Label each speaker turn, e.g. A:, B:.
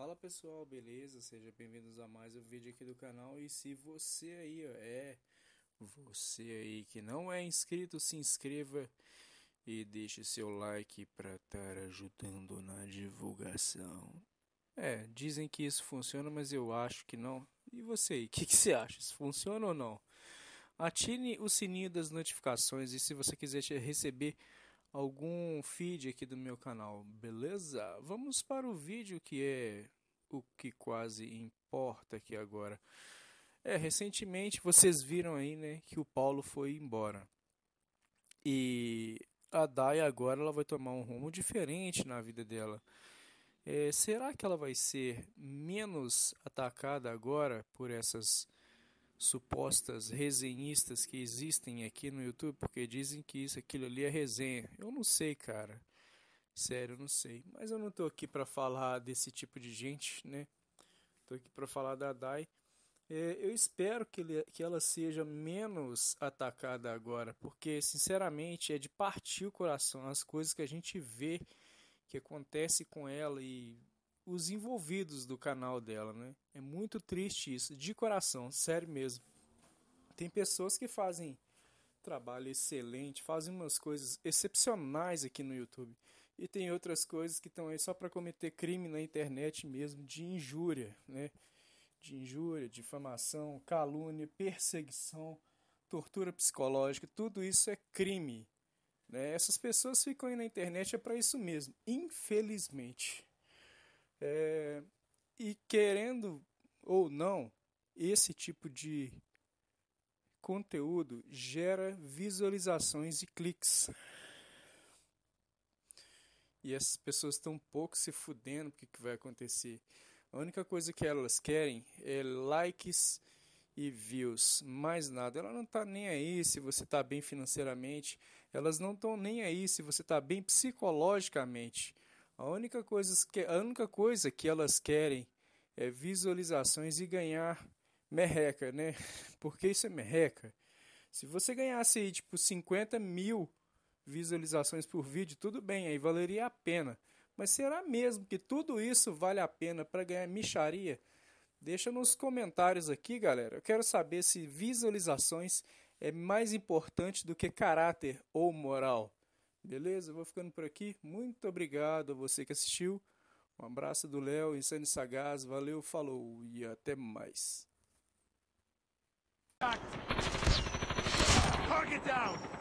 A: Fala pessoal, beleza? Sejam bem-vindos a mais um vídeo aqui do canal e se você aí ó, é você aí que não é inscrito, se inscreva e deixe seu like para estar ajudando na divulgação. É, dizem que isso funciona, mas eu acho que não. E você aí, o que, que você acha? Isso funciona ou não? Ative o sininho das notificações e se você quiser receber algum feed aqui do meu canal, beleza? Vamos para o vídeo que é o que quase importa aqui agora. É, recentemente vocês viram aí, né, que o Paulo foi embora. E a Dai agora ela vai tomar um rumo diferente na vida dela. É, será que ela vai ser menos atacada agora por essas supostas resenhistas que existem aqui no YouTube, porque dizem que isso, aquilo ali é resenha. Eu não sei, cara. Sério, eu não sei. Mas eu não tô aqui para falar desse tipo de gente, né? Tô aqui para falar da Dai. É, eu espero que, ele, que ela seja menos atacada agora, porque, sinceramente, é de partir o coração as coisas que a gente vê que acontece com ela e os envolvidos do canal dela, né? É muito triste isso, de coração, sério mesmo. Tem pessoas que fazem trabalho excelente, fazem umas coisas excepcionais aqui no YouTube. E tem outras coisas que estão aí só para cometer crime na internet mesmo, de injúria, né? De injúria, difamação, calúnia, perseguição, tortura psicológica, tudo isso é crime. Né? Essas pessoas ficam aí na internet é para isso mesmo, infelizmente. É, e querendo ou não, esse tipo de conteúdo gera visualizações e cliques. E essas pessoas estão um pouco se fudendo o que vai acontecer. A única coisa que elas querem é likes e views, mais nada. Ela não está nem aí se você está bem financeiramente, elas não estão nem aí se você está bem psicologicamente. A única coisa que, a única coisa que elas querem é visualizações e ganhar merreca, né? Porque isso é merreca. Se você ganhasse tipo 50 mil visualizações por vídeo, tudo bem, aí valeria a pena. Mas será mesmo que tudo isso vale a pena para ganhar micharia? Deixa nos comentários aqui, galera. Eu quero saber se visualizações é mais importante do que caráter ou moral. Beleza? vou ficando por aqui. Muito obrigado a você que assistiu. Um abraço do Léo, Insane Sagaz. Valeu, falou e até mais. Target down!